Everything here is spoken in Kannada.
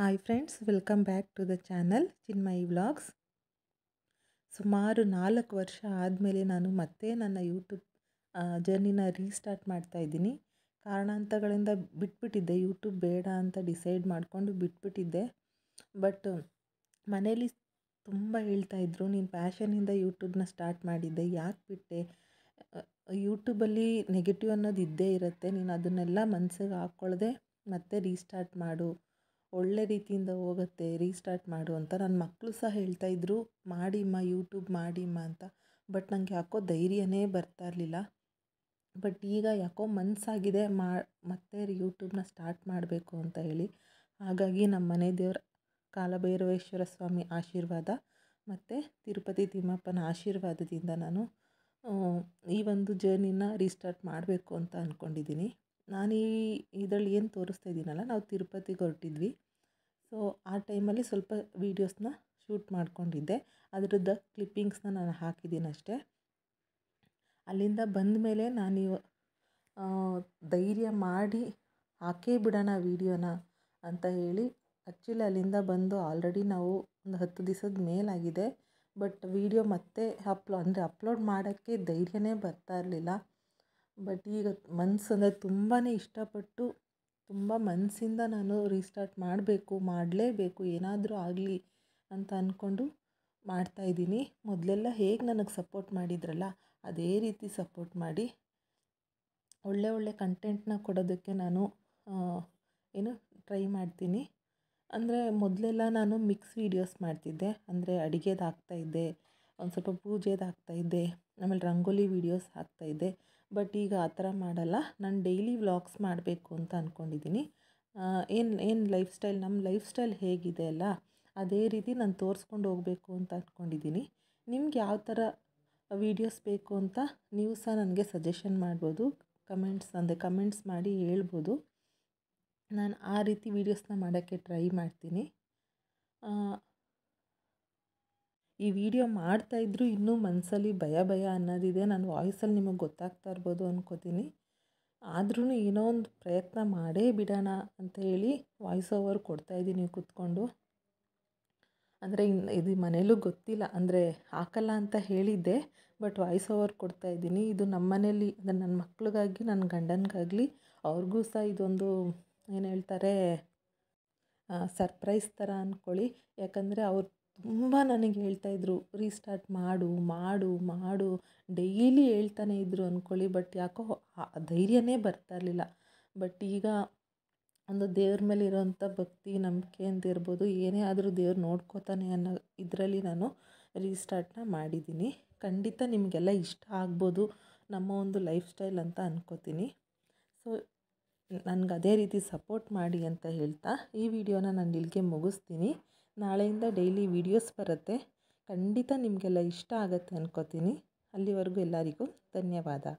hi friends welcome back to the channel Chinmayi vlogs ಸುಮಾರು ನಾಲ್ಕು ವರ್ಷ ಆದಮೇಲೆ ನಾನು ಮತ್ತೆ ನನ್ನ ಯೂಟ್ಯೂಬ್ ಜರ್ನಿನ ರೀಸ್ಟಾರ್ಟ್ ಮಾಡ್ತಾ ಇದ್ದೀನಿ ಕಾರಣಾಂತಗಳಿಂದ ಬಿಟ್ಬಿಟ್ಟಿದ್ದೆ ಯೂಟ್ಯೂಬ್ ಬೇಡ ಅಂತ ಡಿಸೈಡ್ ಮಾಡಿಕೊಂಡು ಬಿಟ್ಬಿಟ್ಟಿದ್ದೆ ಬಟ್ ಮನೇಲಿ ತುಂಬ ಹೇಳ್ತಾಯಿದ್ರು ನೀನು ಪ್ಯಾಷನಿಂದ ಯೂಟ್ಯೂಬ್ನ ಸ್ಟಾರ್ಟ್ ಮಾಡಿದ್ದೆ ಯಾಕೆ ಬಿಟ್ಟೆ ಯೂಟ್ಯೂಬಲ್ಲಿ ನೆಗೆಟಿವ್ ಅನ್ನೋದು ಇದ್ದೇ ಇರುತ್ತೆ ನೀನು ಅದನ್ನೆಲ್ಲ ಮನಸ್ಸಿಗೆ ಹಾಕ್ಕೊಳ್ಳದೆ ಮತ್ತೆ ರೀಸ್ಟಾರ್ಟ್ ಮಾಡು ಒಳ್ಳೆ ರೀತಿಯಿಂದ ಹೋಗತ್ತೆ ರೀಸ್ಟಾರ್ಟ್ ಮಾಡು ಅಂತ ನನ್ನ ಮಕ್ಕಳು ಸಹ ಹೇಳ್ತಾಯಿದ್ರು ಮಾಡಿಮ್ಮ ಯೂಟ್ಯೂಬ್ ಮಾಡಿಮ್ಮ ಅಂತ ಬಟ್ ನನಗೆ ಯಾಕೋ ಧೈರ್ಯನೇ ಬರ್ತಾ ಇರಲಿಲ್ಲ ಬಟ್ ಈಗ ಯಾಕೋ ಮನಸ್ಸಾಗಿದೆ ಮಾ ಮತ್ತೆ ಯೂಟ್ಯೂಬ್ನ ಸ್ಟಾರ್ಟ್ ಮಾಡಬೇಕು ಅಂತ ಹೇಳಿ ಹಾಗಾಗಿ ನಮ್ಮ ಮನೆ ದೇವರ ಕಾಲಭೈರವೇಶ್ವರ ಸ್ವಾಮಿ ಆಶೀರ್ವಾದ ಮತ್ತು ತಿರುಪತಿ ತಿಮ್ಮಪ್ಪನ ಆಶೀರ್ವಾದದಿಂದ ನಾನು ಈ ಒಂದು ಜರ್ನಿನ ರೀಸ್ಟಾರ್ಟ್ ಮಾಡಬೇಕು ಅಂತ ಅಂದ್ಕೊಂಡಿದ್ದೀನಿ ನಾನು ಈ ಇದರಲ್ಲಿ ಏನು ತೋರಿಸ್ತಾ ಇದ್ದೀನಲ್ಲ ನಾವು ತಿರುಪತಿಗೆ ಹೊರಟಿದ್ವಿ ಸೊ ಆ ಟೈಮಲ್ಲಿ ಸ್ವಲ್ಪ ವೀಡಿಯೋಸ್ನ ಶೂಟ್ ಮಾಡ್ಕೊಂಡಿದ್ದೆ ಅದರದ್ದು ಕ್ಲಿಪ್ಪಿಂಗ್ಸ್ನ ನಾನು ಹಾಕಿದ್ದೀನಿ ಅಷ್ಟೇ ಅಲ್ಲಿಂದ ಬಂದ ಮೇಲೆ ನಾನು ಧೈರ್ಯ ಮಾಡಿ ಹಾಕೇ ಬಿಡೋಣ ವೀಡಿಯೋನ ಅಂತ ಹೇಳಿ ಆ್ಯಕ್ಚುಲಿ ಅಲ್ಲಿಂದ ಬಂದು ಆಲ್ರೆಡಿ ನಾವು ಒಂದು ಹತ್ತು ದಿವಸದ ಮೇಲಾಗಿದೆ ಬಟ್ ವೀಡಿಯೋ ಮತ್ತೆ ಅಪ್ಲೋ ಅಂದರೆ ಅಪ್ಲೋಡ್ ಮಾಡೋಕ್ಕೆ ಧೈರ್ಯನೇ ಬರ್ತಾ ಇರಲಿಲ್ಲ ಬಟ್ ಈಗ ಮನ್ಸು ಅಂದರೆ ತುಂಬಾ ಇಷ್ಟಪಟ್ಟು ತುಂಬ ಮನಸ್ಸಿಂದ ನಾನು ರೀಸ್ಟಾರ್ಟ್ ಮಾಡಬೇಕು ಮಾಡಲೇಬೇಕು ಏನಾದರೂ ಆಗಲಿ ಅಂತ ಅಂದ್ಕೊಂಡು ಮಾಡ್ತಾಯಿದ್ದೀನಿ ಮೊದಲೆಲ್ಲ ಹೇಗೆ ನನಗೆ ಸಪೋರ್ಟ್ ಮಾಡಿದ್ರಲ್ಲ ಅದೇ ರೀತಿ ಸಪೋರ್ಟ್ ಮಾಡಿ ಒಳ್ಳೆ ಒಳ್ಳೆ ಕಂಟೆಂಟ್ನ ಕೊಡೋದಕ್ಕೆ ನಾನು ಏನು ಟ್ರೈ ಮಾಡ್ತೀನಿ ಅಂದರೆ ಮೊದಲೆಲ್ಲ ನಾನು ಮಿಕ್ಸ್ ವೀಡಿಯೋಸ್ ಮಾಡ್ತಿದ್ದೆ ಅಂದರೆ ಅಡುಗೆದಾಗ್ತಾಯಿದ್ದೆ ಒಂದು ಸ್ವಲ್ಪ ಪೂಜೆದಾಗ್ತಾಯಿದ್ದೆ ಆಮೇಲೆ ರಂಗೋಲಿ ವೀಡಿಯೋಸ್ ಹಾಕ್ತಾಯಿದ್ದೆ ಬಟ್ ಈಗ ಆ ಥರ ಮಾಡಲ್ಲ ನಾನು ಡೈಲಿ ವ್ಲಾಗ್ಸ್ ಮಾಡಬೇಕು ಅಂತ ಅಂದ್ಕೊಂಡಿದ್ದೀನಿ ಏನು ಏನು ಲೈಫ್ ಸ್ಟೈಲ್ ನಮ್ಮ ಲೈಫ್ ಸ್ಟೈಲ್ ಹೇಗಿದೆ ಅಲ್ಲ ಅದೇ ರೀತಿ ನಾನು ತೋರಿಸ್ಕೊಂಡು ಹೋಗಬೇಕು ಅಂತ ಅಂದ್ಕೊಂಡಿದ್ದೀನಿ ನಿಮ್ಗೆ ಯಾವ ಥರ ವೀಡಿಯೋಸ್ ಬೇಕು ಅಂತ ನೀವು ಸಹ ನನಗೆ ಸಜೆಷನ್ ಮಾಡ್ಬೋದು ಕಮೆಂಟ್ಸ್ ಅಂದರೆ ಕಮೆಂಟ್ಸ್ ಮಾಡಿ ಹೇಳ್ಬೋದು ನಾನು ಆ ರೀತಿ ವೀಡಿಯೋಸ್ನ ಮಾಡೋಕ್ಕೆ ಟ್ರೈ ಮಾಡ್ತೀನಿ ಈ ವಿಡಿಯೋ ಮಾಡ್ತಾಯಿದ್ರು ಇನ್ನೂ ಮನಸ್ಸಲ್ಲಿ ಭಯ ಭಯ ಅನ್ನೋದಿದೆ ನಾನು ವಾಯ್ಸಲ್ಲಿ ನಿಮಗೆ ಗೊತ್ತಾಗ್ತಾ ಇರ್ಬೋದು ಅಂದ್ಕೋತೀನಿ ಆದ್ರೂ ಏನೋ ಒಂದು ಪ್ರಯತ್ನ ಮಾಡೇ ಬಿಡೋಣ ಅಂತ ಹೇಳಿ ವಾಯ್ಸ್ ಓವರ್ ಕೊಡ್ತಾಯಿದ್ದೀನಿ ಕೂತ್ಕೊಂಡು ಅಂದರೆ ಇದು ಮನೇಲೂ ಗೊತ್ತಿಲ್ಲ ಅಂದರೆ ಹಾಕಲ್ಲ ಅಂತ ಹೇಳಿದ್ದೆ ಬಟ್ ವಾಯ್ಸ್ ಓವರ್ ಕೊಡ್ತಾ ಇದ್ದೀನಿ ಇದು ನಮ್ಮ ಮನೇಲಿ ಅಂದರೆ ನನ್ನ ಮಕ್ಳಿಗಾಗಿ ನನ್ನ ಗಂಡನಿಗಾಗಲಿ ಅವ್ರಿಗೂ ಸಹ ಇದೊಂದು ಏನು ಹೇಳ್ತಾರೆ ಸರ್ಪ್ರೈಸ್ ಥರ ಅಂದ್ಕೊಳ್ಳಿ ಯಾಕಂದರೆ ಅವ್ರು ತುಂಬ ನನಗೆ ಹೇಳ್ತಾಯಿದ್ರು ರೀಸ್ಟಾರ್ಟ್ ಮಾಡು ಮಾಡು ಮಾಡು ಡೈಲಿ ಹೇಳ್ತಾನೆ ಇದ್ದರು ಅಂದ್ಕೊಳ್ಳಿ ಬಟ್ ಯಾಕೋ ಧೈರ್ಯನೇ ಬರ್ತಾ ಇರಲಿಲ್ಲ ಬಟ್ ಈಗ ಒಂದು ದೇವ್ರ ಮೇಲೆ ಇರೋವಂಥ ಭಕ್ತಿ ನಂಬಿಕೆ ಅಂತ ಇರ್ಬೋದು ಏನೇ ಆದರೂ ದೇವ್ರು ನೋಡ್ಕೋತಾನೆ ಅನ್ನೋ ಇದರಲ್ಲಿ ನಾನು ರೀಸ್ಟಾರ್ಟ್ನ ಮಾಡಿದ್ದೀನಿ ಖಂಡಿತ ನಿಮಗೆಲ್ಲ ಇಷ್ಟ ಆಗ್ಬೋದು ನಮ್ಮ ಒಂದು ಲೈಫ್ ಸ್ಟೈಲ್ ಅಂತ ಅಂದ್ಕೋತೀನಿ ಸೊ ನನಗೆ ಅದೇ ರೀತಿ ಸಪೋರ್ಟ್ ಮಾಡಿ ಅಂತ ಹೇಳ್ತಾ ಈ ವಿಡಿಯೋನ ನಾನು ಇಲ್ಲಿಗೆ ಮುಗಿಸ್ತೀನಿ ನಾಳೆಯಿಂದ ಡೈಲಿ ವೀಡಿಯೋಸ್ ಬರುತ್ತೆ ಖಂಡಿತ ನಿಮಗೆಲ್ಲ ಇಷ್ಟ ಆಗುತ್ತೆ ಅಂದ್ಕೋತೀನಿ ಅಲ್ಲಿವರೆಗೂ ಎಲ್ಲರಿಗೂ ಧನ್ಯವಾದ